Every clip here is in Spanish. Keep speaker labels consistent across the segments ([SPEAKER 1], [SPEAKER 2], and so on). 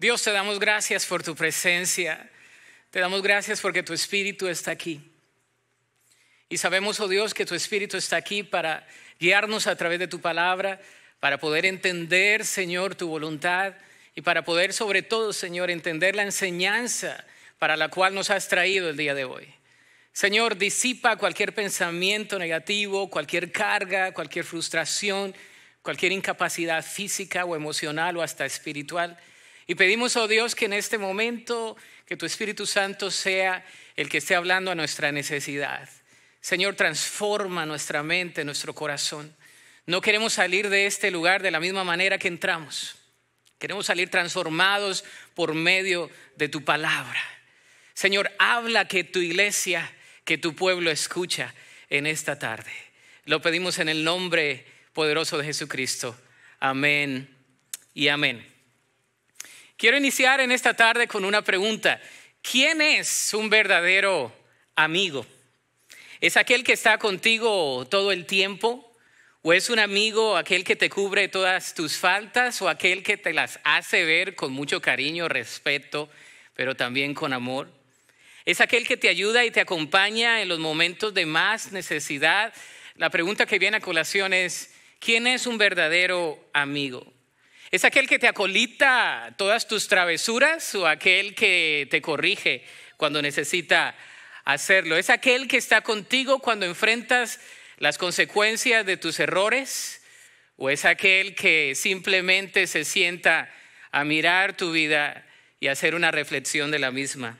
[SPEAKER 1] Dios, te damos gracias por tu presencia. Te damos gracias porque tu Espíritu está aquí. Y sabemos, oh Dios, que tu Espíritu está aquí para guiarnos a través de tu palabra, para poder entender, Señor, tu voluntad y para poder, sobre todo, Señor, entender la enseñanza para la cual nos has traído el día de hoy. Señor, disipa cualquier pensamiento negativo, cualquier carga, cualquier frustración, cualquier incapacidad física o emocional o hasta espiritual. Y pedimos, oh Dios, que en este momento, que tu Espíritu Santo sea el que esté hablando a nuestra necesidad. Señor, transforma nuestra mente, nuestro corazón. No queremos salir de este lugar de la misma manera que entramos. Queremos salir transformados por medio de tu palabra. Señor, habla que tu iglesia, que tu pueblo escucha en esta tarde. Lo pedimos en el nombre poderoso de Jesucristo. Amén y amén. Quiero iniciar en esta tarde con una pregunta. ¿Quién es un verdadero amigo? ¿Es aquel que está contigo todo el tiempo? ¿O es un amigo aquel que te cubre todas tus faltas o aquel que te las hace ver con mucho cariño, respeto, pero también con amor? ¿Es aquel que te ayuda y te acompaña en los momentos de más necesidad? La pregunta que viene a colación es, ¿quién es un verdadero amigo? ¿Es aquel que te acolita todas tus travesuras o aquel que te corrige cuando necesita hacerlo? ¿Es aquel que está contigo cuando enfrentas las consecuencias de tus errores? ¿O es aquel que simplemente se sienta a mirar tu vida y hacer una reflexión de la misma?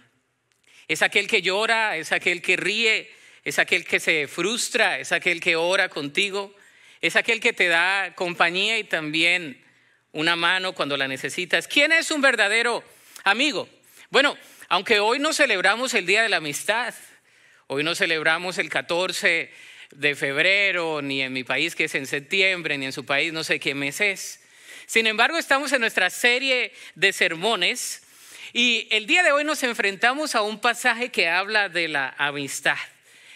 [SPEAKER 1] ¿Es aquel que llora? ¿Es aquel que ríe? ¿Es aquel que se frustra? ¿Es aquel que ora contigo? ¿Es aquel que te da compañía y también una mano cuando la necesitas. ¿Quién es un verdadero amigo? Bueno, aunque hoy no celebramos el Día de la Amistad, hoy no celebramos el 14 de febrero, ni en mi país que es en septiembre, ni en su país no sé qué mes es. Sin embargo, estamos en nuestra serie de sermones y el día de hoy nos enfrentamos a un pasaje que habla de la amistad.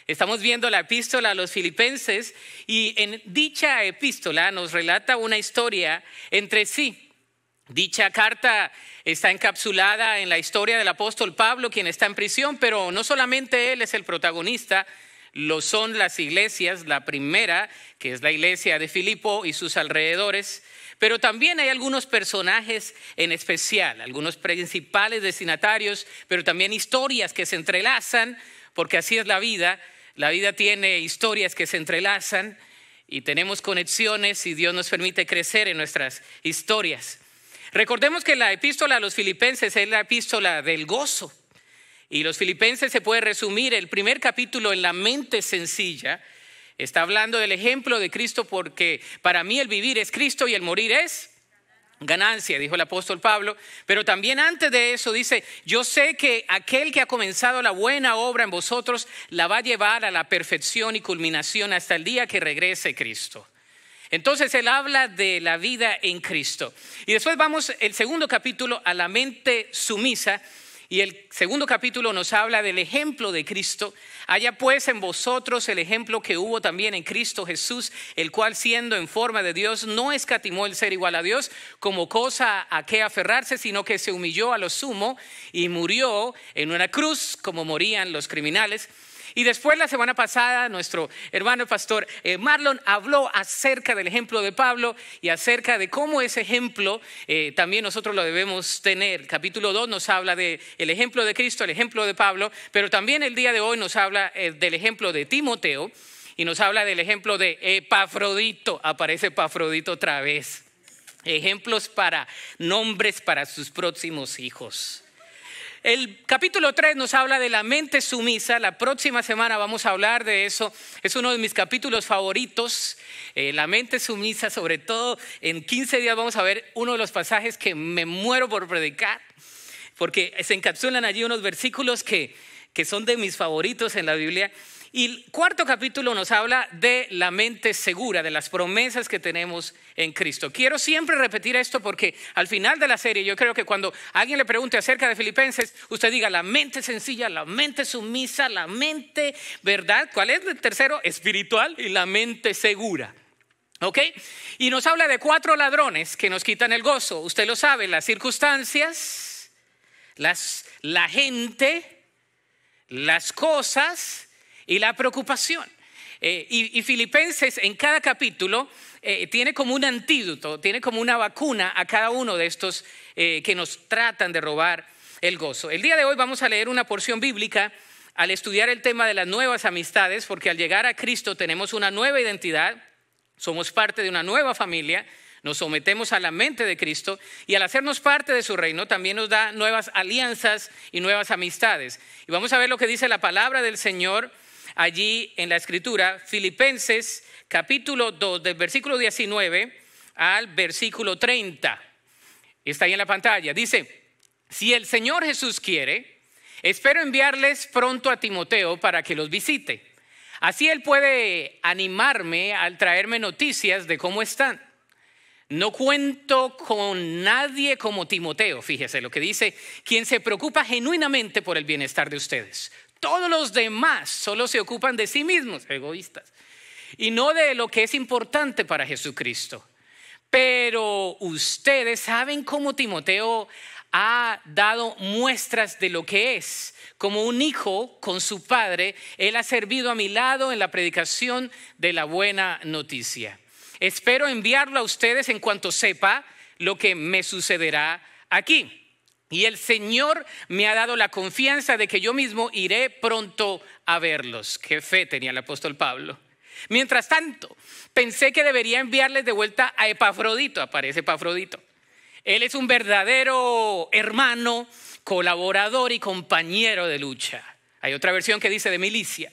[SPEAKER 1] Estamos viendo la epístola a los filipenses y en dicha epístola nos relata una historia entre sí. Dicha carta está encapsulada en la historia del apóstol Pablo, quien está en prisión, pero no solamente él es el protagonista, lo son las iglesias, la primera, que es la iglesia de Filipo y sus alrededores, pero también hay algunos personajes en especial, algunos principales destinatarios, pero también historias que se entrelazan porque así es la vida. La vida tiene historias que se entrelazan y tenemos conexiones y Dios nos permite crecer en nuestras historias. Recordemos que la epístola a los filipenses es la epístola del gozo. Y los filipenses se puede resumir el primer capítulo en la mente sencilla. Está hablando del ejemplo de Cristo porque para mí el vivir es Cristo y el morir es ganancia, dijo el apóstol Pablo, pero también antes de eso dice, yo sé que aquel que ha comenzado la buena obra en vosotros la va a llevar a la perfección y culminación hasta el día que regrese Cristo. Entonces él habla de la vida en Cristo. Y después vamos el segundo capítulo a la mente sumisa. Y el segundo capítulo nos habla del ejemplo de Cristo Haya pues en vosotros el ejemplo que hubo también en Cristo Jesús, el cual siendo en forma de Dios no escatimó el ser igual a Dios como cosa a que aferrarse, sino que se humilló a lo sumo y murió en una cruz como morían los criminales y después la semana pasada nuestro hermano pastor eh, Marlon habló acerca del ejemplo de Pablo y acerca de cómo ese ejemplo eh, también nosotros lo debemos tener. Capítulo 2 nos habla del ejemplo de Cristo, el ejemplo de Pablo, pero también el día de hoy nos habla eh, del ejemplo de Timoteo y nos habla del ejemplo de Epafrodito. Aparece Epafrodito otra vez. Ejemplos para nombres para sus próximos hijos. El capítulo 3 nos habla de la mente sumisa. La próxima semana vamos a hablar de eso. Es uno de mis capítulos favoritos. Eh, la mente sumisa, sobre todo en 15 días vamos a ver uno de los pasajes que me muero por predicar, porque se encapsulan allí unos versículos que, que son de mis favoritos en la Biblia. Y el cuarto capítulo nos habla de la mente segura, de las promesas que tenemos en Cristo. Quiero siempre repetir esto porque al final de la serie yo creo que cuando alguien le pregunte acerca de Filipenses, usted diga la mente sencilla, la mente sumisa, la mente, ¿verdad? ¿Cuál es el tercero? Espiritual y la mente segura. ¿Ok? Y nos habla de cuatro ladrones que nos quitan el gozo. Usted lo sabe, las circunstancias, las, la gente, las cosas y la preocupación. Eh, y, Filipenses en cada capítulo eh, tiene como un antídoto, tiene como una vacuna a cada uno de estos eh, que nos tratan de robar el gozo. El día de hoy vamos a leer una porción bíblica al estudiar el tema de las nuevas amistades, porque al llegar a Cristo tenemos una nueva identidad, somos parte de una nueva familia, nos sometemos a la mente de Cristo y al hacernos parte de su reino también nos da nuevas alianzas y nuevas amistades. Y vamos a ver lo que dice la palabra del Señor allí en la escritura, Filipenses capítulo 2, del versículo 19 al versículo 30. Está ahí en la pantalla. Dice, si el Señor Jesús quiere, espero enviarles pronto a Timoteo para que los visite. Así él puede animarme al traerme noticias de cómo están. No cuento con nadie como Timoteo, fíjese lo que dice, quien se preocupa genuinamente por el bienestar de ustedes todos los demás solo se ocupan de sí mismos, egoístas, y no de lo que es importante para Jesucristo. Pero ustedes saben cómo Timoteo ha dado muestras de lo que es. Como un hijo con su padre, él ha servido a mi lado en la predicación de la buena noticia. Espero enviarlo a ustedes en cuanto sepa lo que me sucederá aquí. Y el Señor me ha dado la confianza de que yo mismo iré pronto a verlos. Qué fe tenía el apóstol Pablo. Mientras tanto, pensé que debería enviarles de vuelta a Epafrodito. Aparece Epafrodito. Él es un verdadero hermano, colaborador y compañero de lucha. Hay otra versión que dice de milicia.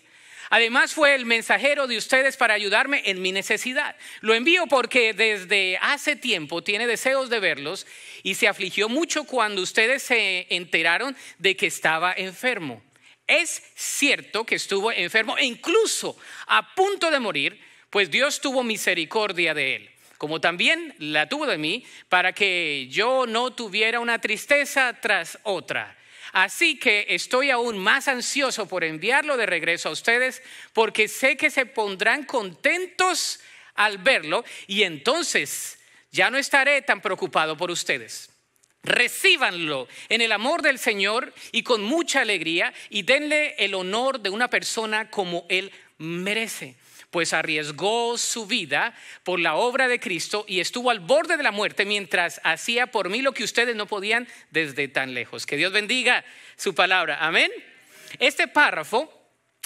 [SPEAKER 1] Además fue el mensajero de ustedes para ayudarme en mi necesidad. Lo envío porque desde hace tiempo tiene deseos de verlos y se afligió mucho cuando ustedes se enteraron de que estaba enfermo. Es cierto que estuvo enfermo e incluso a punto de morir, pues Dios tuvo misericordia de él como también la tuvo de mí, para que yo no tuviera una tristeza tras otra. Así que estoy aún más ansioso por enviarlo de regreso a ustedes porque sé que se pondrán contentos al verlo y entonces ya no estaré tan preocupado por ustedes. Recíbanlo en el amor del Señor y con mucha alegría y denle el honor de una persona como Él merece pues arriesgó su vida por la obra de Cristo y estuvo al borde de la muerte mientras hacía por mí lo que ustedes no podían desde tan lejos. Que Dios bendiga su palabra. Amén. Este párrafo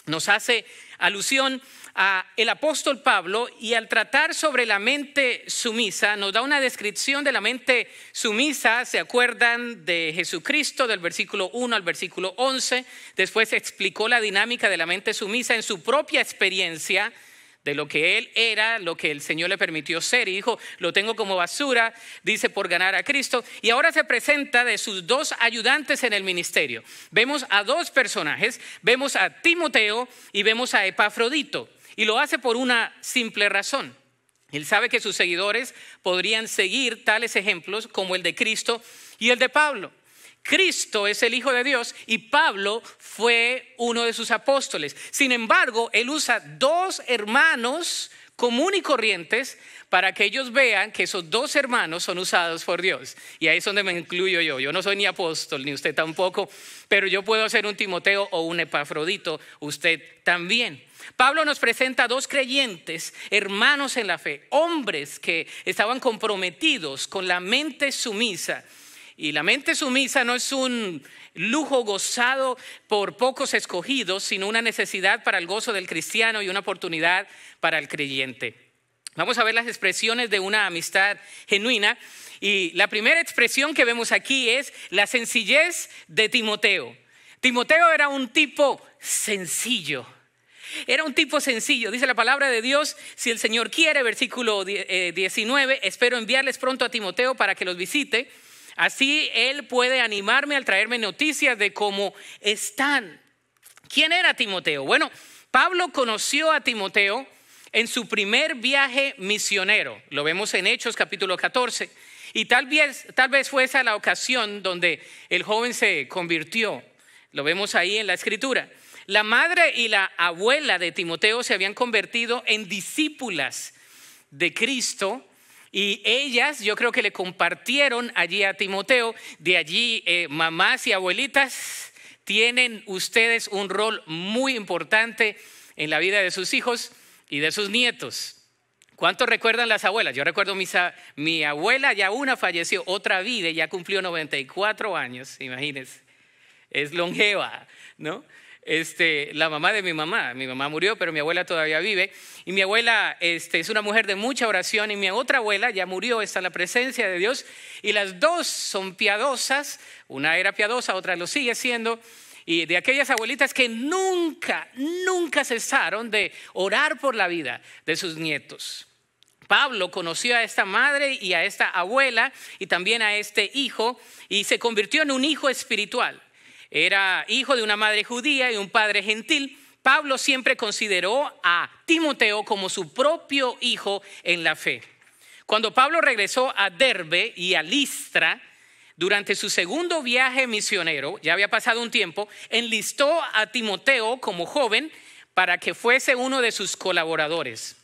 [SPEAKER 1] nos hace alusión a el apóstol Pablo y al tratar sobre la mente sumisa nos da una descripción de la mente sumisa, se acuerdan de Jesucristo del versículo 1 al versículo 11, después explicó la dinámica de la mente sumisa en su propia experiencia de lo que él era, lo que el Señor le permitió ser, y dijo, lo tengo como basura, dice, por ganar a Cristo, y ahora se presenta de sus dos ayudantes en el ministerio. Vemos a dos personajes, vemos a Timoteo y vemos a Epafrodito, y lo hace por una simple razón. Él sabe que sus seguidores podrían seguir tales ejemplos como el de Cristo y el de Pablo. Cristo es el Hijo de Dios y Pablo fue uno de sus apóstoles. Sin embargo, él usa dos hermanos común y corrientes para que ellos vean que esos dos hermanos son usados por Dios. Y ahí es donde me incluyo yo. Yo no soy ni apóstol, ni usted tampoco, pero yo puedo ser un Timoteo o un Epafrodito, usted también. Pablo nos presenta dos creyentes, hermanos en la fe, hombres que estaban comprometidos con la mente sumisa y la mente sumisa no es un lujo gozado por pocos escogidos, sino una necesidad para el gozo del cristiano y una oportunidad para el creyente. Vamos a ver las expresiones de una amistad genuina. Y la primera expresión que vemos aquí es la sencillez de Timoteo. Timoteo era un tipo sencillo. Era un tipo sencillo, dice la palabra de Dios, si el Señor quiere, versículo 19, eh, espero enviarles pronto a Timoteo para que los visite Así él puede animarme al traerme noticias de cómo están. ¿Quién era Timoteo? Bueno, Pablo conoció a Timoteo en su primer viaje misionero. Lo vemos en Hechos capítulo 14. Y tal vez, tal vez fue esa la ocasión donde el joven se convirtió. Lo vemos ahí en la escritura. La madre y la abuela de Timoteo se habían convertido en discípulas de Cristo y ellas yo creo que le compartieron allí a Timoteo, de allí eh, mamás y abuelitas, tienen ustedes un rol muy importante en la vida de sus hijos y de sus nietos. ¿Cuántos recuerdan las abuelas? Yo recuerdo mi abuela, ya una falleció, otra vive, ya cumplió 94 años, imagínense. Es longeva, ¿no? este, la mamá de mi mamá. Mi mamá murió, pero mi abuela todavía vive. Y mi abuela este, es una mujer de mucha oración y mi otra abuela ya murió, está en la presencia de Dios. Y las dos son piadosas, una era piadosa, otra lo sigue siendo. Y de aquellas abuelitas que nunca, nunca cesaron de orar por la vida de sus nietos. Pablo conoció a esta madre y a esta abuela y también a este hijo y se convirtió en un hijo espiritual. Era hijo de una madre judía y un padre gentil. Pablo siempre consideró a Timoteo como su propio hijo en la fe. Cuando Pablo regresó a Derbe y a Listra, durante su segundo viaje misionero, ya había pasado un tiempo, enlistó a Timoteo como joven para que fuese uno de sus colaboradores.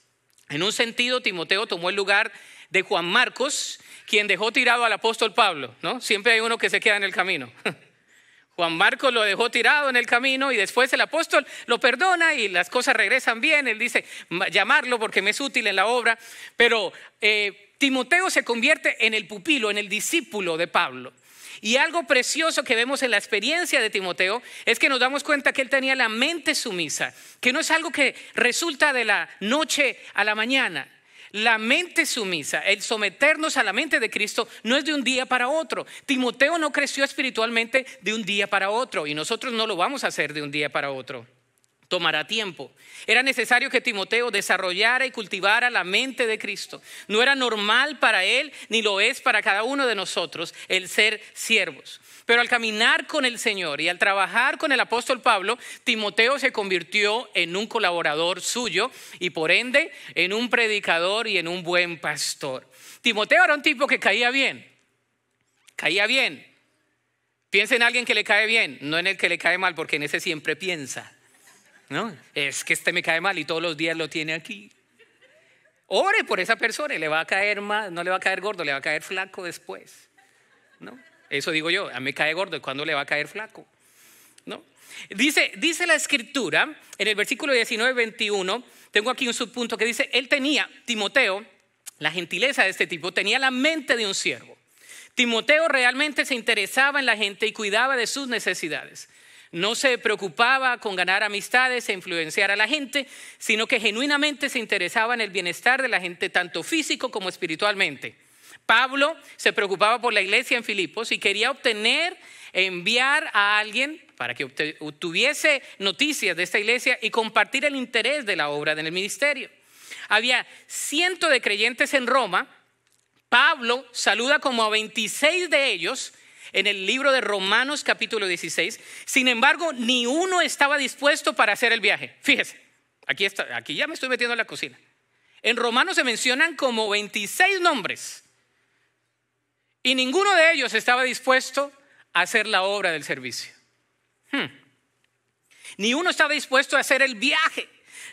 [SPEAKER 1] En un sentido, Timoteo tomó el lugar de Juan Marcos, quien dejó tirado al apóstol Pablo, ¿no? Siempre hay uno que se queda en el camino. Juan Marcos lo dejó tirado en el camino y después el apóstol lo perdona y las cosas regresan bien. Él dice, llamarlo porque me es útil en la obra. Pero eh, Timoteo se convierte en el pupilo, en el discípulo de Pablo. Y algo precioso que vemos en la experiencia de Timoteo es que nos damos cuenta que él tenía la mente sumisa, que no es algo que resulta de la noche a la mañana. La mente sumisa, el someternos a la mente de Cristo no es de un día para otro. Timoteo no creció espiritualmente de un día para otro y nosotros no lo vamos a hacer de un día para otro. Tomará tiempo. Era necesario que Timoteo desarrollara y cultivara la mente de Cristo. No era normal para él, ni lo es para cada uno de nosotros, el ser siervos. Pero al caminar con el Señor y al trabajar con el apóstol Pablo, Timoteo se convirtió en un colaborador suyo y por ende en un predicador y en un buen pastor. Timoteo era un tipo que caía bien, caía bien. Piensa en alguien que le cae bien, no en el que le cae mal, porque en ese siempre piensa. ¿no? Es que este me cae mal y todos los días lo tiene aquí. Ore por esa persona y le va a caer mal, no le va a caer gordo, le va a caer flaco después. ¿no? Eso digo yo, a mí cae gordo, cuándo le va a caer flaco? ¿No? Dice, dice la escritura en el versículo 19-21, tengo aquí un subpunto que dice, él tenía, Timoteo, la gentileza de este tipo, tenía la mente de un siervo. Timoteo realmente se interesaba en la gente y cuidaba de sus necesidades. No se preocupaba con ganar amistades e influenciar a la gente, sino que genuinamente se interesaba en el bienestar de la gente, tanto físico como espiritualmente. Pablo se preocupaba por la iglesia en Filipos y quería obtener, enviar a alguien para que obtuviese noticias de esta iglesia y compartir el interés de la obra en el ministerio. Había cientos de creyentes en Roma. Pablo saluda como a 26 de ellos en el libro de Romanos capítulo 16. Sin embargo, ni uno estaba dispuesto para hacer el viaje. Fíjese, aquí, está, aquí ya me estoy metiendo en la cocina. En Romanos se mencionan como 26 nombres y ninguno de ellos estaba dispuesto a hacer la obra del servicio. Hmm. Ni uno estaba dispuesto a hacer el viaje.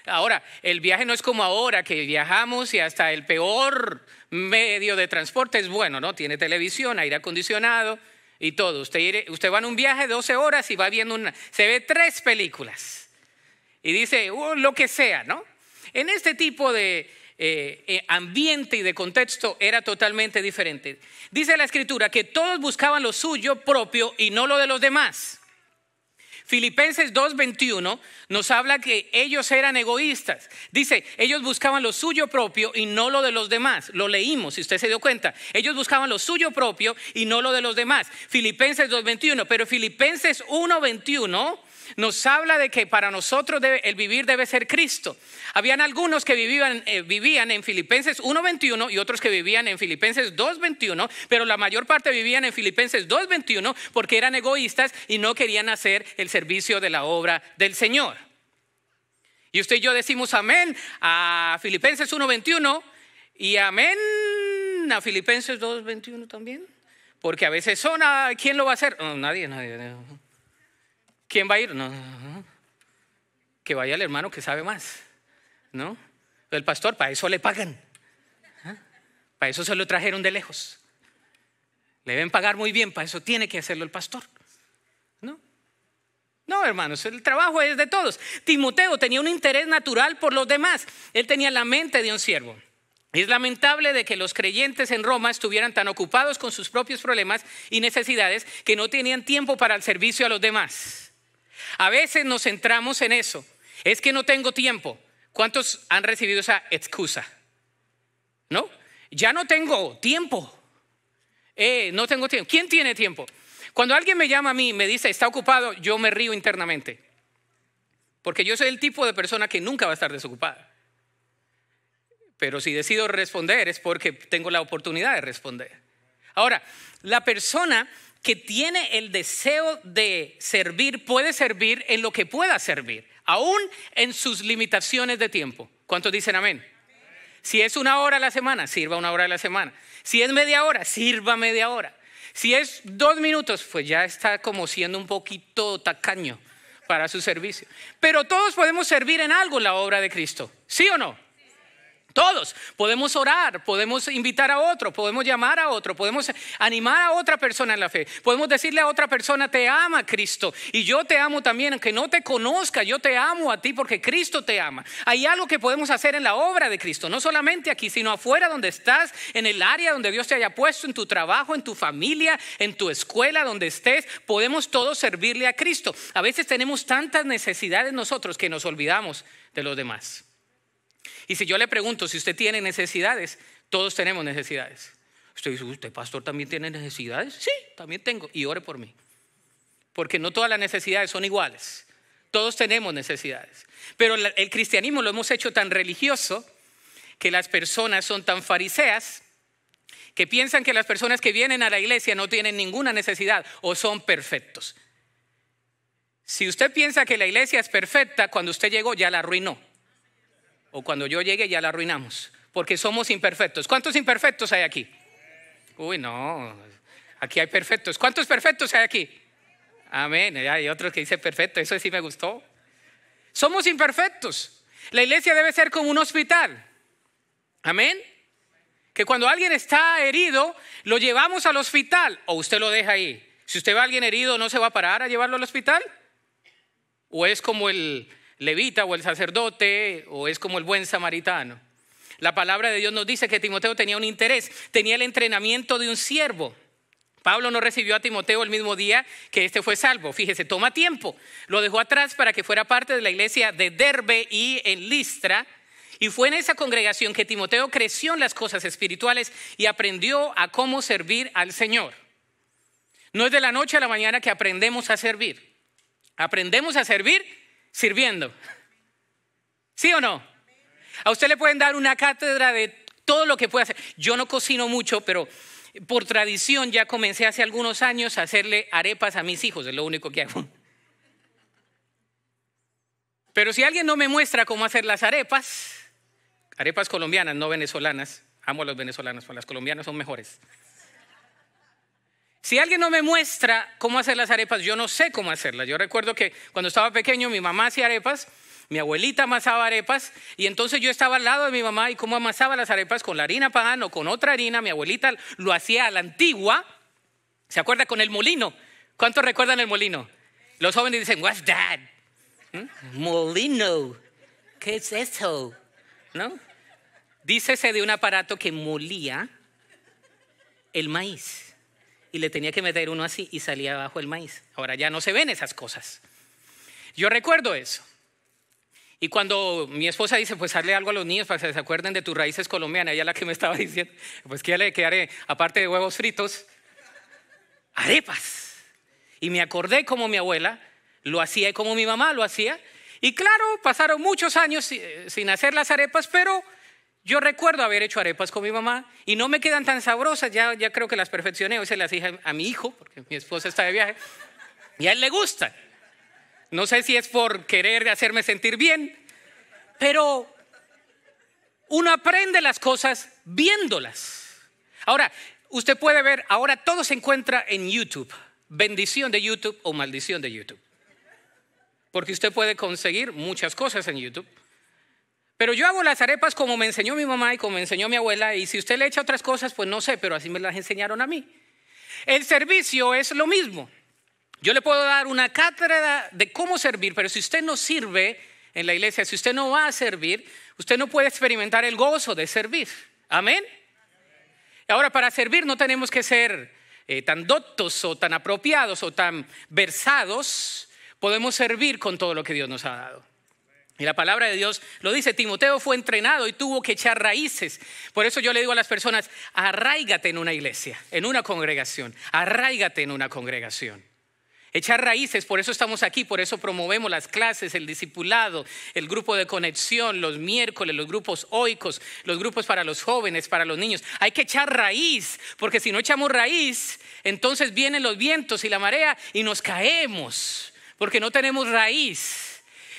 [SPEAKER 1] Ahora, el viaje no es como ahora que viajamos y hasta el peor medio de transporte es bueno, ¿no? Tiene televisión, aire acondicionado y todo. Usted, va en un viaje de 12 horas y va viendo una... Se ve tres películas y dice, oh, lo que sea, ¿no? En este tipo de, eh, eh, ambiente y de contexto era totalmente diferente. Dice la escritura que todos buscaban lo suyo propio y no lo de los demás. Filipenses 2.21 nos habla que ellos eran egoístas. Dice, ellos buscaban lo suyo propio y no lo de los demás. Lo leímos, si usted se dio cuenta. Ellos buscaban lo suyo propio y no lo de los demás. Filipenses 2.21. Pero Filipenses 1.21 nos habla de que para nosotros el vivir debe ser Cristo. Habían algunos que vivían, eh, vivían en Filipenses 1.21 y otros que vivían en Filipenses 2.21, pero la mayor parte vivían en Filipenses 2.21 porque eran egoístas y no querían hacer el servicio de la obra del Señor. Y usted y yo decimos amén a Filipenses 1.21 y amén a Filipenses 2.21 también. Porque a veces son, ah, ¿quién lo va a hacer? nadie. nadie. ¿Quién va a ir? No, que vaya el hermano que sabe más, ¿no? El pastor, para eso le pagan. ¿Ah? Para eso se lo trajeron de lejos. Le deben pagar muy bien, para eso tiene que hacerlo el pastor. ¿No? No, hermanos, el trabajo es de todos. Timoteo tenía un interés natural por los demás. Él tenía la mente de un siervo. Es lamentable de que los creyentes en Roma estuvieran tan ocupados con sus propios problemas y necesidades que no tenían tiempo para el servicio a los demás. A veces nos centramos en eso. Es que no tengo tiempo. ¿Cuántos han recibido esa excusa? ¿No? Ya no tengo tiempo. Eh, no tengo tiempo. ¿Quién tiene tiempo? Cuando alguien me llama a mí y me dice, está ocupado, yo me río internamente. Porque yo soy el tipo de persona que nunca va a estar desocupada. Pero si decido responder es porque tengo la oportunidad de responder. Ahora, la persona que tiene el deseo de servir puede servir en lo que pueda servir, aún en sus limitaciones de tiempo. ¿Cuántos dicen amén? Si es una hora a la semana, sirva una hora a la semana. Si es media hora, sirva media hora. Si es dos minutos, pues ya está como siendo un poquito tacaño para su servicio. Pero todos podemos servir en algo la obra de Cristo, ¿sí o no? Todos. Podemos orar, podemos invitar a otro, podemos llamar a otro, podemos animar a otra persona en la fe. Podemos decirle a otra persona, te ama Cristo. Y yo te amo también, aunque no te conozca, yo te amo a ti porque Cristo te ama. Hay algo que podemos hacer en la obra de Cristo, no solamente aquí, sino afuera donde estás, en el área donde Dios te haya puesto, en tu trabajo, en tu familia, en tu escuela, donde estés. Podemos todos servirle a Cristo. A veces tenemos tantas necesidades nosotros que nos olvidamos de los demás. Y si yo le pregunto si usted tiene necesidades, todos tenemos necesidades. Usted dice, ¿usted pastor también tiene necesidades? Sí, también tengo. Y ore por mí. Porque no todas las necesidades son iguales. Todos tenemos necesidades. Pero el cristianismo lo hemos hecho tan religioso que las personas son tan fariseas que piensan que las personas que vienen a la iglesia no tienen ninguna necesidad o son perfectos. Si usted piensa que la iglesia es perfecta, cuando usted llegó ya la arruinó o cuando yo llegue ya la arruinamos, porque somos imperfectos. ¿Cuántos imperfectos hay aquí? Uy, no, aquí hay perfectos. ¿Cuántos perfectos hay aquí? Amén, hay otros que dicen perfecto, eso sí me gustó. Somos imperfectos. La iglesia debe ser como un hospital. Amén. Que cuando alguien está herido, lo llevamos al hospital o usted lo deja ahí. Si usted ve a alguien herido, ¿no se va a parar a llevarlo al hospital? ¿O es como el, levita o el sacerdote o es como el buen samaritano. La palabra de Dios nos dice que Timoteo tenía un interés, tenía el entrenamiento de un siervo. Pablo no recibió a Timoteo el mismo día que este fue salvo. Fíjese, toma tiempo. Lo dejó atrás para que fuera parte de la iglesia de Derbe y en Listra. Y fue en esa congregación que Timoteo creció en las cosas espirituales y aprendió a cómo servir al Señor. No es de la noche a la mañana que aprendemos a servir. Aprendemos a servir sirviendo. ¿Sí o no? A usted le pueden dar una cátedra de todo lo que puede hacer. Yo no cocino mucho, pero por tradición ya comencé hace algunos años a hacerle arepas a mis hijos, es lo único que hago. Pero si alguien no me muestra cómo hacer las arepas, arepas colombianas, no venezolanas, amo a los venezolanos, pero las colombianas son mejores. Si alguien no me muestra cómo hacer las arepas, yo no sé cómo hacerlas. Yo recuerdo que cuando estaba pequeño mi mamá hacía arepas, mi abuelita amasaba arepas y entonces yo estaba al lado de mi mamá y cómo amasaba las arepas con la harina pan o con otra harina. Mi abuelita lo hacía a la antigua. ¿Se acuerda con el molino? ¿Cuántos recuerdan el molino? Los jóvenes dicen, what's that? ¿Mm? Molino. ¿Qué es eso? ¿No? Dícese de un aparato que molía el maíz y le tenía que meter uno así y salía abajo el maíz. Ahora ya no se ven esas cosas. Yo recuerdo eso. Y cuando mi esposa dice, pues hazle algo a los niños para que se acuerden de tus raíces colombianas, ella la que me estaba diciendo, pues que haré, aparte de huevos fritos, arepas. Y me acordé como mi abuela lo hacía y como mi mamá lo hacía. Y claro, pasaron muchos años eh, sin hacer las arepas, pero yo recuerdo haber hecho arepas con mi mamá y no me quedan tan sabrosas, ya, ya creo que las perfeccioné, hoy se las dije a mi hijo, porque mi esposa está de viaje, y a él le gusta. No sé si es por querer hacerme sentir bien, pero uno aprende las cosas viéndolas. Ahora, usted puede ver, ahora todo se encuentra en YouTube, bendición de YouTube o maldición de YouTube, porque usted puede conseguir muchas cosas en YouTube pero yo hago las arepas como me enseñó mi mamá y como me enseñó mi abuela, y si usted le echa otras cosas, pues no sé, pero así me las enseñaron a mí. El servicio es lo mismo. Yo le puedo dar una cátedra de cómo servir, pero si usted no sirve en la iglesia, si usted no va a servir, usted no puede experimentar el gozo de servir. Amén. Ahora, para servir no tenemos que ser eh, tan doctos o tan apropiados o tan versados. Podemos servir con todo lo que Dios nos ha dado. Y la palabra de Dios lo dice, Timoteo fue entrenado y tuvo que echar raíces. Por eso yo le digo a las personas, arráigate en una iglesia, en una congregación, arráigate en una congregación. Echar raíces, por eso estamos aquí, por eso promovemos las clases, el discipulado, el grupo de conexión, los miércoles, los grupos oicos, los grupos para los jóvenes, para los niños. Hay que echar raíz, porque si no echamos raíz, entonces vienen los vientos y la marea y nos caemos, porque no tenemos raíz.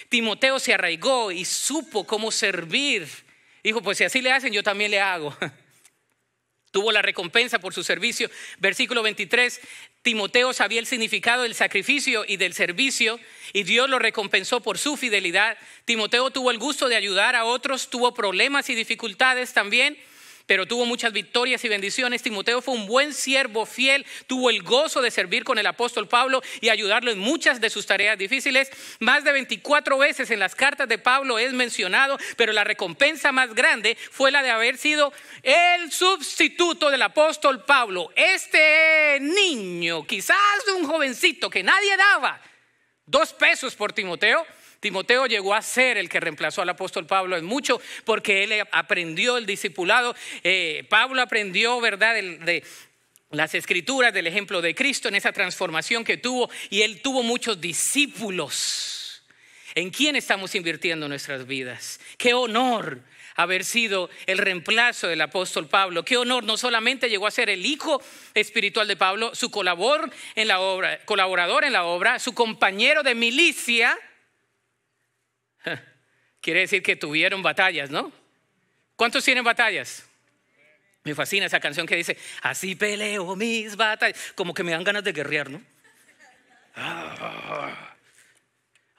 [SPEAKER 1] Timoteo se arraigó y supo cómo servir. Dijo, pues si así le hacen, yo también le hago. Tuvo la recompensa por su servicio. Versículo 23, Timoteo sabía el significado del sacrificio y del servicio y Dios lo recompensó por su fidelidad. Timoteo tuvo el gusto de ayudar a otros, tuvo problemas y dificultades también pero tuvo muchas victorias y bendiciones. Timoteo fue un buen siervo fiel, tuvo el gozo de servir con el apóstol Pablo y ayudarlo en muchas de sus tareas difíciles. Más de 24 veces en las cartas de Pablo es mencionado, pero la recompensa más grande fue la de haber sido el sustituto del apóstol Pablo. Este niño, quizás un jovencito que nadie daba dos pesos por Timoteo Timoteo llegó a ser el que reemplazó al apóstol Pablo en mucho, porque él aprendió el discipulado, eh, Pablo aprendió, ¿verdad?, de, las escrituras, del ejemplo de Cristo en esa transformación que tuvo, y él tuvo muchos discípulos. ¿En quién estamos invirtiendo nuestras vidas? ¡Qué honor! haber sido el reemplazo del apóstol Pablo. Qué honor, no solamente llegó a ser el hijo espiritual de Pablo, su colaborador en la obra, colaborador en la obra, su compañero de milicia, Quiere decir que tuvieron batallas, ¿no? ¿Cuántos tienen batallas? Me fascina esa canción que dice, así peleo mis batallas. Como que me dan ganas de guerrear, ¿no? Ah,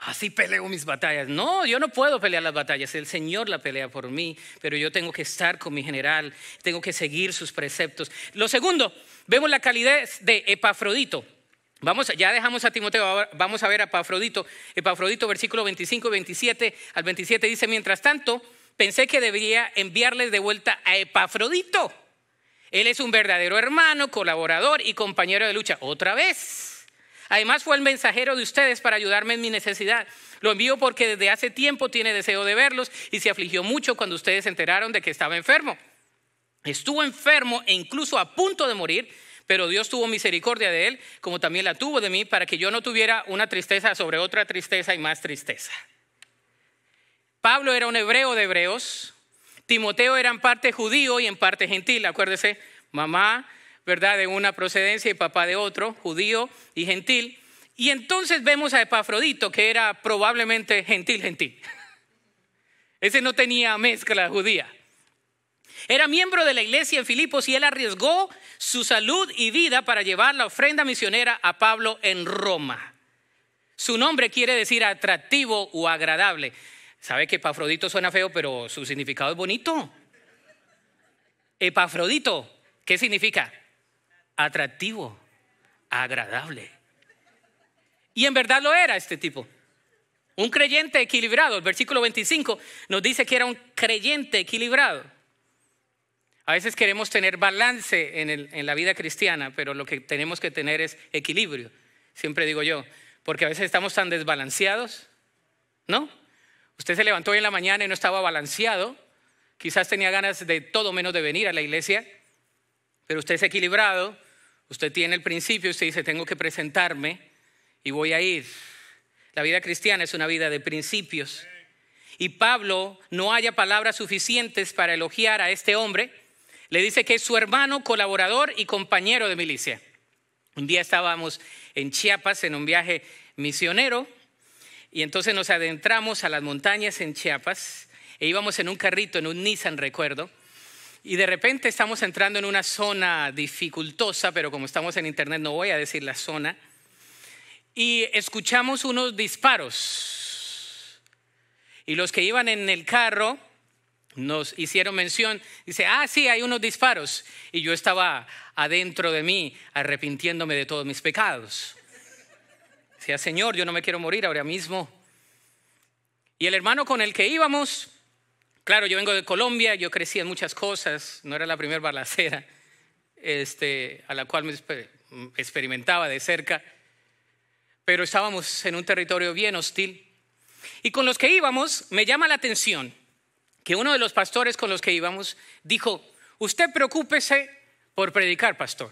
[SPEAKER 1] así peleo mis batallas. No, yo no puedo pelear las batallas. El Señor la pelea por mí, pero yo tengo que estar con mi general, tengo que seguir sus preceptos. Lo segundo, vemos la calidez de Epafrodito. Vamos, ya dejamos a Timoteo, vamos a ver a Epafrodito. Epafrodito, versículo 25 y 27 al 27 dice, mientras tanto, pensé que debería enviarles de vuelta a Epafrodito. Él es un verdadero hermano, colaborador y compañero de lucha. Otra vez. Además fue el mensajero de ustedes para ayudarme en mi necesidad. Lo envío porque desde hace tiempo tiene deseo de verlos y se afligió mucho cuando ustedes se enteraron de que estaba enfermo. Estuvo enfermo e incluso a punto de morir pero Dios tuvo misericordia de él, como también la tuvo de mí, para que yo no tuviera una tristeza sobre otra tristeza y más tristeza. Pablo era un hebreo de hebreos, Timoteo era en parte judío y en parte gentil, acuérdese, mamá, ¿verdad? De una procedencia y papá de otro, judío y gentil. Y entonces vemos a Epafrodito, que era probablemente gentil, gentil. Ese no tenía mezcla judía. Era miembro de la iglesia en Filipos y él arriesgó su salud y vida para llevar la ofrenda misionera a Pablo en Roma. Su nombre quiere decir atractivo o agradable. ¿Sabe que Epafrodito suena feo, pero su significado es bonito? Epafrodito, ¿qué significa? Atractivo, agradable. Y en verdad lo era este tipo. Un creyente equilibrado. El versículo 25 nos dice que era un creyente equilibrado. A veces queremos tener balance en, la vida cristiana, pero lo que tenemos que tener es equilibrio, siempre digo yo, porque a veces estamos tan desbalanceados, ¿no? Usted se levantó hoy en la mañana y no estaba balanceado, quizás tenía ganas de todo menos de venir a la iglesia, pero usted es equilibrado, usted tiene el principio, usted dice, tengo que presentarme y voy a ir. La vida cristiana es una vida de principios. Y Pablo no haya palabras suficientes para elogiar a este hombre le dice que es su hermano, colaborador y compañero de milicia. Un día estábamos en Chiapas en un viaje misionero y entonces nos adentramos a las montañas en Chiapas e íbamos en un carrito, en un Nissan recuerdo, y de repente estamos entrando en una zona dificultosa, pero como estamos en internet no voy a decir la zona, y escuchamos unos disparos. Y los que iban en el carro nos hicieron mención, dice, ah, sí, hay unos disparos. Y yo estaba adentro de mí arrepintiéndome de todos mis pecados. Decía, Señor, yo no me quiero morir ahora mismo. Y el hermano con el que íbamos, claro, yo vengo de Colombia, yo crecí en muchas cosas, no era la primera balacera este, a la cual me experimentaba de cerca, pero estábamos en un territorio bien hostil. Y con los que íbamos, me llama la atención que uno de los pastores con los que íbamos dijo, usted preocúpese por predicar, pastor.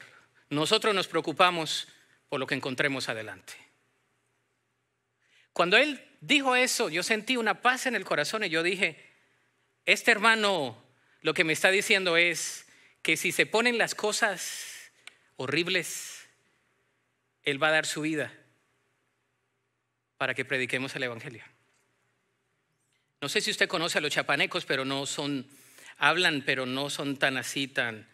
[SPEAKER 1] Nosotros nos preocupamos por lo que encontremos adelante. Cuando él dijo eso, yo sentí una paz en el corazón y yo dije, este hermano lo que me está diciendo es que si se ponen las cosas horribles, él va a dar su vida para que prediquemos el Evangelio. No sé si usted conoce a los chapanecos, pero no son, hablan, pero no son tan así, tan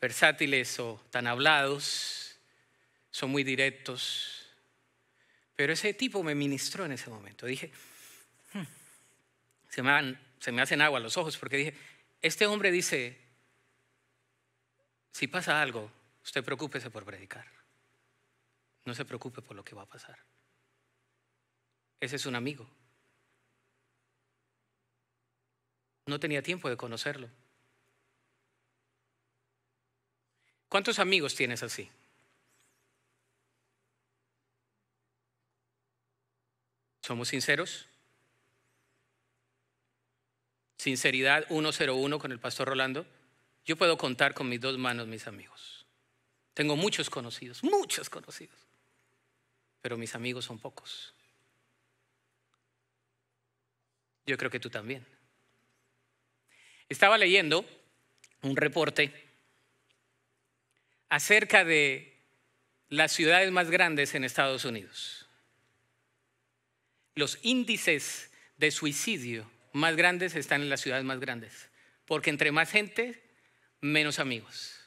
[SPEAKER 1] versátiles o tan hablados. Son muy directos. Pero ese tipo me ministró en ese momento. Dije, hmm, se, me se me hacen agua los ojos porque dije, este hombre dice, si pasa algo, usted preocúpese por predicar. No se preocupe por lo que va a pasar. Ese es un amigo. No tenía tiempo de conocerlo. ¿Cuántos amigos tienes así? ¿Somos sinceros? Sinceridad 101 con el pastor Rolando. Yo puedo contar con mis dos manos, mis amigos. Tengo muchos conocidos, muchos conocidos. Pero mis amigos son pocos. Yo creo que tú también. Estaba leyendo un reporte acerca de las ciudades más grandes en Estados Unidos. Los índices de suicidio más grandes están en las ciudades más grandes, porque entre más gente, menos amigos.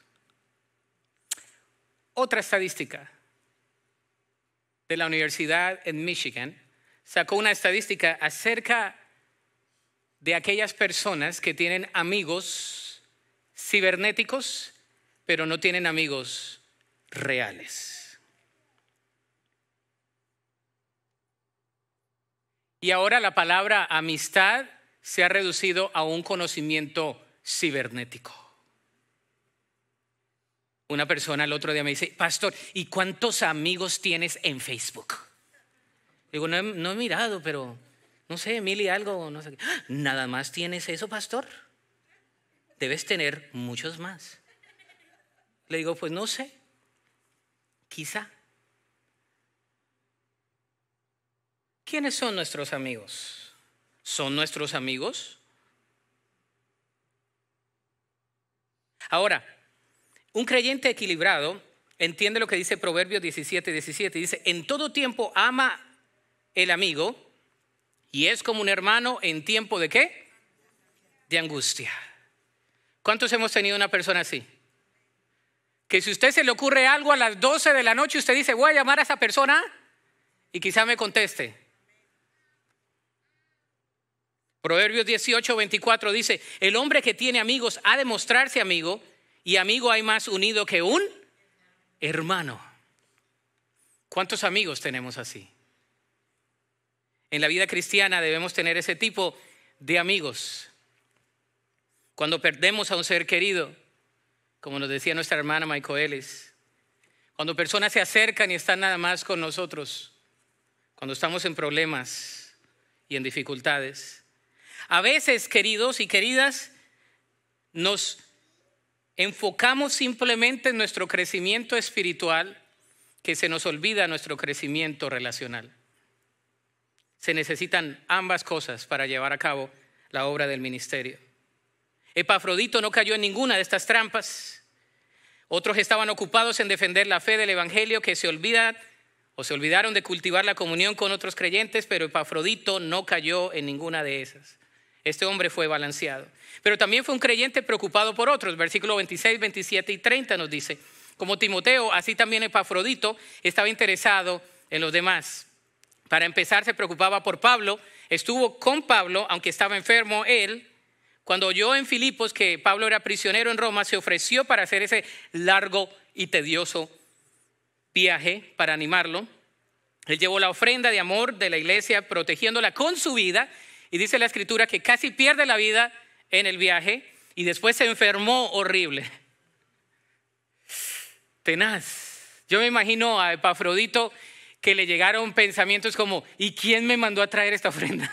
[SPEAKER 1] Otra estadística de la Universidad en Michigan sacó una estadística acerca de aquellas personas que tienen amigos cibernéticos, pero no tienen amigos reales. Y ahora la palabra amistad se ha reducido a un conocimiento cibernético. Una persona el otro día me dice, pastor, ¿y cuántos amigos tienes en Facebook? Digo, no he, no he mirado, pero no sé, mil algo, no sé ¡Ah! Nada más tienes eso, pastor. Debes tener muchos más. Le digo, pues no sé, quizá. ¿Quiénes son nuestros amigos? ¿Son nuestros amigos? Ahora, un creyente equilibrado entiende lo que dice Proverbios 17, 17. Dice, en todo tiempo ama el amigo y es como un hermano en tiempo de qué? De angustia. ¿Cuántos hemos tenido una persona así? Que si usted se le ocurre algo a las 12 de la noche, usted dice, voy a llamar a esa persona y quizá me conteste. Proverbios 18, 24 dice, el hombre que tiene amigos ha de mostrarse amigo y amigo hay más unido que un hermano. ¿Cuántos amigos tenemos así? En la vida cristiana debemos tener ese tipo de amigos. Cuando perdemos a un ser querido, como nos decía nuestra hermana Michaelis, cuando personas se acercan y están nada más con nosotros, cuando estamos en problemas y en dificultades. A veces, queridos y queridas, nos enfocamos simplemente en nuestro crecimiento espiritual que se nos olvida nuestro crecimiento relacional. Se necesitan ambas cosas para llevar a cabo la obra del ministerio. Epafrodito no cayó en ninguna de estas trampas. Otros estaban ocupados en defender la fe del Evangelio que se olvidan o se olvidaron de cultivar la comunión con otros creyentes, pero Epafrodito no cayó en ninguna de esas. Este hombre fue balanceado. Pero también fue un creyente preocupado por otros. Versículo 26, 27 y 30 nos dice, como Timoteo, así también Epafrodito estaba interesado en los demás. Para empezar, se preocupaba por Pablo, estuvo con Pablo, aunque estaba enfermo él. Cuando oyó en Filipos que Pablo era prisionero en Roma, se ofreció para hacer ese largo y tedioso viaje para animarlo. Él llevó la ofrenda de amor de la iglesia, protegiéndola con su vida. Y dice la escritura que casi pierde la vida en el viaje y después se enfermó horrible. Tenaz. Yo me imagino a Epafrodito le llegaron pensamientos como, ¿y quién me mandó a traer esta ofrenda?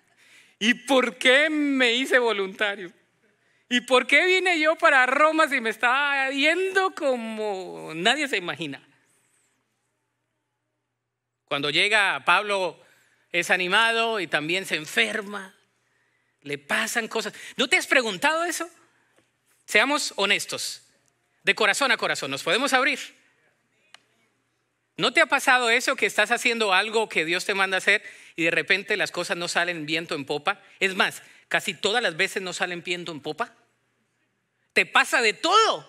[SPEAKER 1] ¿Y por qué me hice voluntario? ¿Y por qué vine yo para Roma si me estaba yendo como nadie se imagina? Cuando llega Pablo es animado y también se enferma, le pasan cosas. ¿No te has preguntado eso? Seamos honestos, de corazón a corazón, nos podemos abrir. ¿No te ha pasado eso que estás haciendo algo que Dios te manda hacer y de repente las cosas no salen viento en popa? Es más, casi todas las veces no salen viento en popa. Te pasa de todo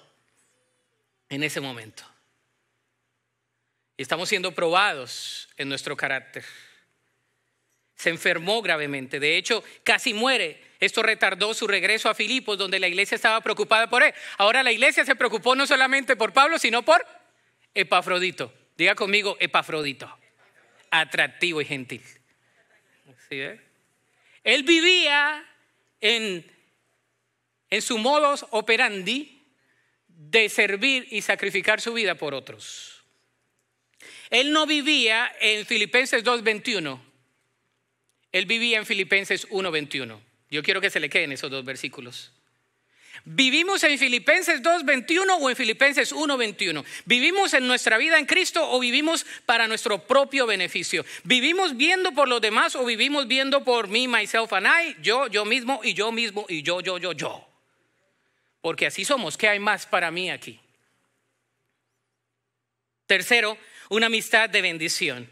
[SPEAKER 1] en ese momento. Y estamos siendo probados en nuestro carácter. Se enfermó gravemente, de hecho, casi muere. Esto retardó su regreso a Filipos, donde la iglesia estaba preocupada por él. Ahora la iglesia se preocupó no solamente por Pablo, sino por Epafrodito. Diga conmigo, Epafrodito, atractivo y gentil. Él vivía en, en su modus operandi de servir y sacrificar su vida por otros. Él no vivía en Filipenses 2.21, él vivía en Filipenses 1.21. Yo quiero que se le queden esos dos versículos. ¿Vivimos en Filipenses 2.21 o en Filipenses 1.21? ¿Vivimos en nuestra vida en Cristo o vivimos para nuestro propio beneficio? ¿Vivimos viendo por los demás o vivimos viendo por mí, myself and I? Yo, yo mismo y yo mismo y yo, yo, yo, yo. Porque así somos. ¿Qué hay más para mí aquí? Tercero, una amistad de bendición.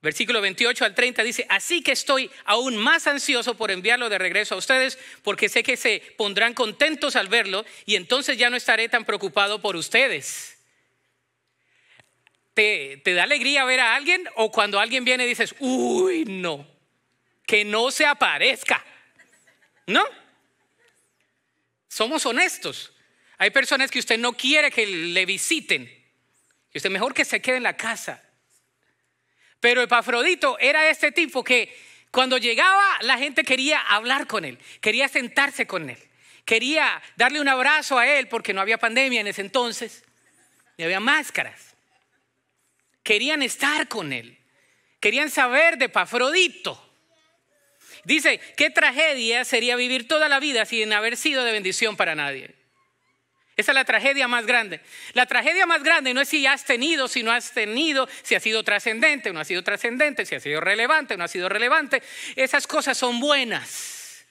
[SPEAKER 1] Versículo 28 al 30 dice, así que estoy aún más ansioso por enviarlo de regreso a ustedes, porque sé que se pondrán contentos al verlo y entonces ya no estaré tan preocupado por ustedes. ¿Te, da alegría ver a alguien o cuando alguien viene dices, uy, no, que no se aparezca? ¿No? Somos honestos. Hay personas que usted no quiere que le visiten, y usted mejor que se quede en la casa pero Epafrodito era este tipo que cuando llegaba la gente quería hablar con él, quería sentarse con él, quería darle un abrazo a él porque no había pandemia en ese entonces, ni había máscaras. Querían estar con él, querían saber de Epafrodito. Dice, qué tragedia sería vivir toda la vida sin haber sido de bendición para nadie. Esa es la tragedia más grande. La tragedia más grande no es si has tenido, si no has tenido, si ha sido trascendente, no ha sido trascendente, si ha sido relevante, no ha sido relevante. Esas cosas son buenas.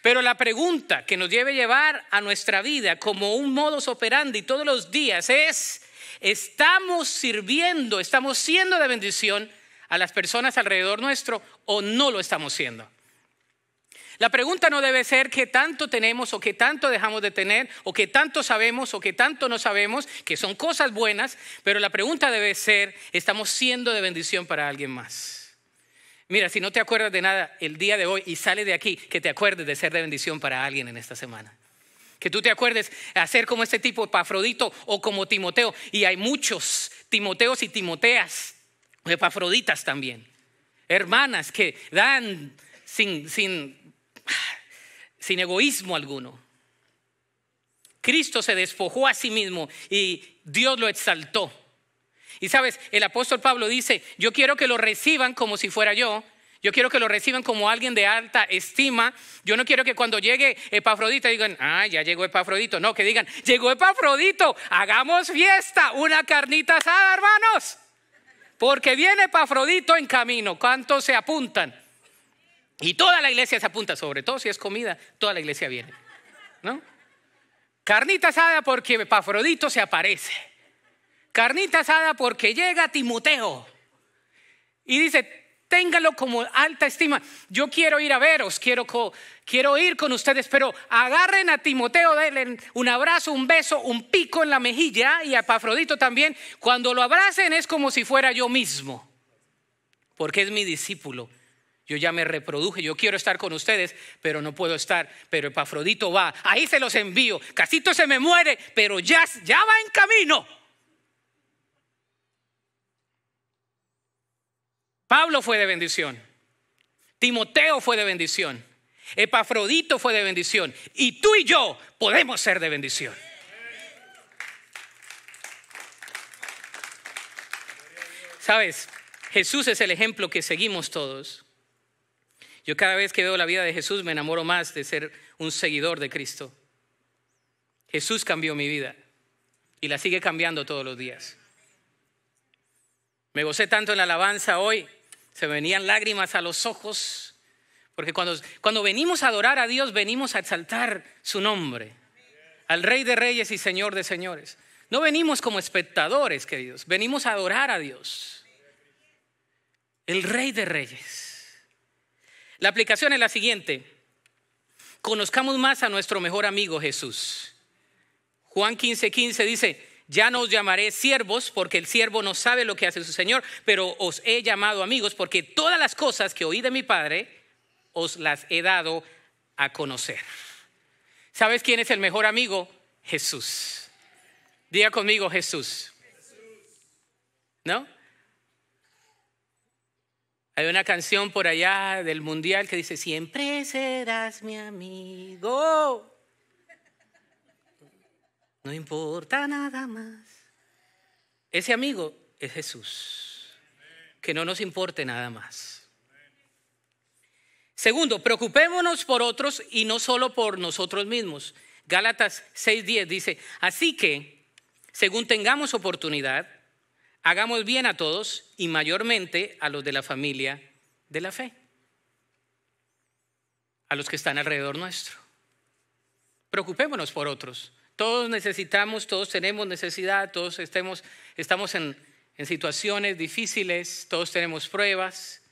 [SPEAKER 1] Pero la pregunta que nos debe llevar a nuestra vida como un modus operandi todos los días es, ¿estamos sirviendo, estamos siendo de bendición a las personas alrededor nuestro o no lo estamos siendo? La pregunta no debe ser qué tanto tenemos o qué tanto dejamos de tener o qué tanto sabemos o qué tanto no sabemos, que son cosas buenas, pero la pregunta debe ser, ¿estamos siendo de bendición para alguien más? Mira, si no te acuerdas de nada el día de hoy y sales de aquí, que te acuerdes de ser de bendición para alguien en esta semana. Que tú te acuerdes hacer como este tipo, Epafrodito o como Timoteo. Y hay muchos Timoteos y Timoteas, Epafroditas también. Hermanas que dan sin, sin sin egoísmo alguno. Cristo se despojó a sí mismo y Dios lo exaltó. Y sabes, el apóstol Pablo dice, yo quiero que lo reciban como si fuera yo, yo quiero que lo reciban como alguien de alta estima. Yo no quiero que cuando llegue Epafrodito digan, ah, ya llegó Epafrodito. No, que digan, llegó Epafrodito, hagamos fiesta, una carnita asada, hermanos. Porque viene Epafrodito en camino. ¿Cuántos se apuntan? Y toda la iglesia se apunta, sobre todo si es comida, toda la iglesia viene. ¿No? Carnita asada porque Pafrodito se aparece. Carnita asada porque llega Timoteo. Y dice, téngalo como alta estima. Yo quiero ir a veros, quiero, quiero ir con ustedes, pero agarren a Timoteo, denle un abrazo, un beso, un pico en la mejilla y a Pafrodito también. Cuando lo abracen es como si fuera yo mismo, porque es mi discípulo yo ya me reproduje, yo quiero estar con ustedes, pero no puedo estar. Pero Epafrodito va, ahí se los envío. Casito se me muere, pero ya, ya va en camino. Pablo fue de bendición. Timoteo fue de bendición. Epafrodito fue de bendición. Y tú y yo podemos ser de bendición. Sabes, Jesús es el ejemplo que seguimos todos. Yo cada vez que veo la vida de Jesús me enamoro más de ser un seguidor de Cristo. Jesús cambió mi vida y la sigue cambiando todos los días. Me gocé tanto en la alabanza hoy, se me venían lágrimas a los ojos, porque cuando, cuando venimos a adorar a Dios, venimos a exaltar su nombre, al Rey de Reyes y Señor de Señores. No venimos como espectadores, queridos, venimos a adorar a Dios, el Rey de Reyes la aplicación es la siguiente. Conozcamos más a nuestro mejor amigo Jesús. Juan 15:15 15 dice, ya no os llamaré siervos porque el siervo no sabe lo que hace su Señor, pero os he llamado amigos porque todas las cosas que oí de mi Padre os las he dado a conocer. ¿Sabes quién es el mejor amigo? Jesús. Diga conmigo Jesús. ¿No? Hay una canción por allá del mundial que dice, siempre serás mi amigo. No importa nada más. Ese amigo es Jesús. Que no nos importe nada más. Segundo, preocupémonos por otros y no solo por nosotros mismos. Gálatas 6:10 dice, así que, según tengamos oportunidad, hagamos bien a todos y mayormente a los de la familia de la fe, a los que están alrededor nuestro. Preocupémonos por otros. Todos necesitamos, todos tenemos necesidad, todos estamos en, en situaciones difíciles, todos tenemos pruebas,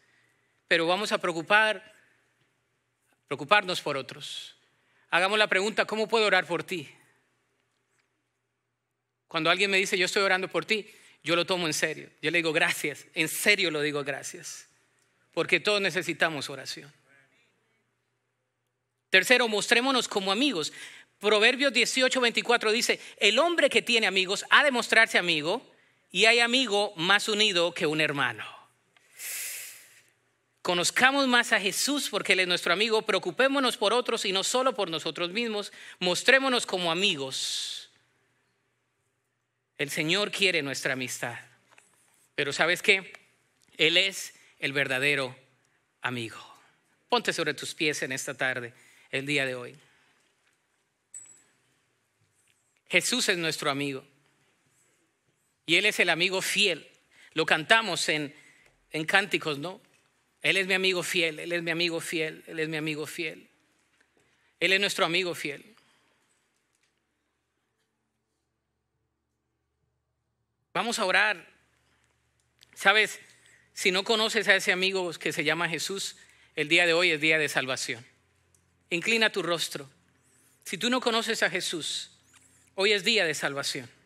[SPEAKER 1] pero vamos a preocupar, preocuparnos por otros. Hagamos la pregunta, ¿cómo puedo orar por ti? Cuando alguien me dice, yo estoy orando por ti, yo lo tomo en serio. Yo le digo gracias. En serio lo digo gracias. Porque todos necesitamos oración. Tercero, mostrémonos como amigos. Proverbios 18, 24 dice, el hombre que tiene amigos ha de mostrarse amigo y hay amigo más unido que un hermano. Conozcamos más a Jesús porque Él es nuestro amigo, preocupémonos por otros y no solo por nosotros mismos, mostrémonos como amigos el Señor quiere nuestra amistad. Pero sabes qué? Él es el verdadero amigo. Ponte sobre tus pies en esta tarde, el día de hoy. Jesús es nuestro amigo. Y Él es el amigo fiel. Lo cantamos en, en cánticos, ¿no? Él es mi amigo fiel, Él es mi amigo fiel, Él es mi amigo fiel. Él es nuestro amigo fiel. Vamos a orar. Sabes, si no conoces a ese amigo que se llama Jesús, el día de hoy es día de salvación. Inclina tu rostro. Si tú no conoces a Jesús, hoy es día de salvación.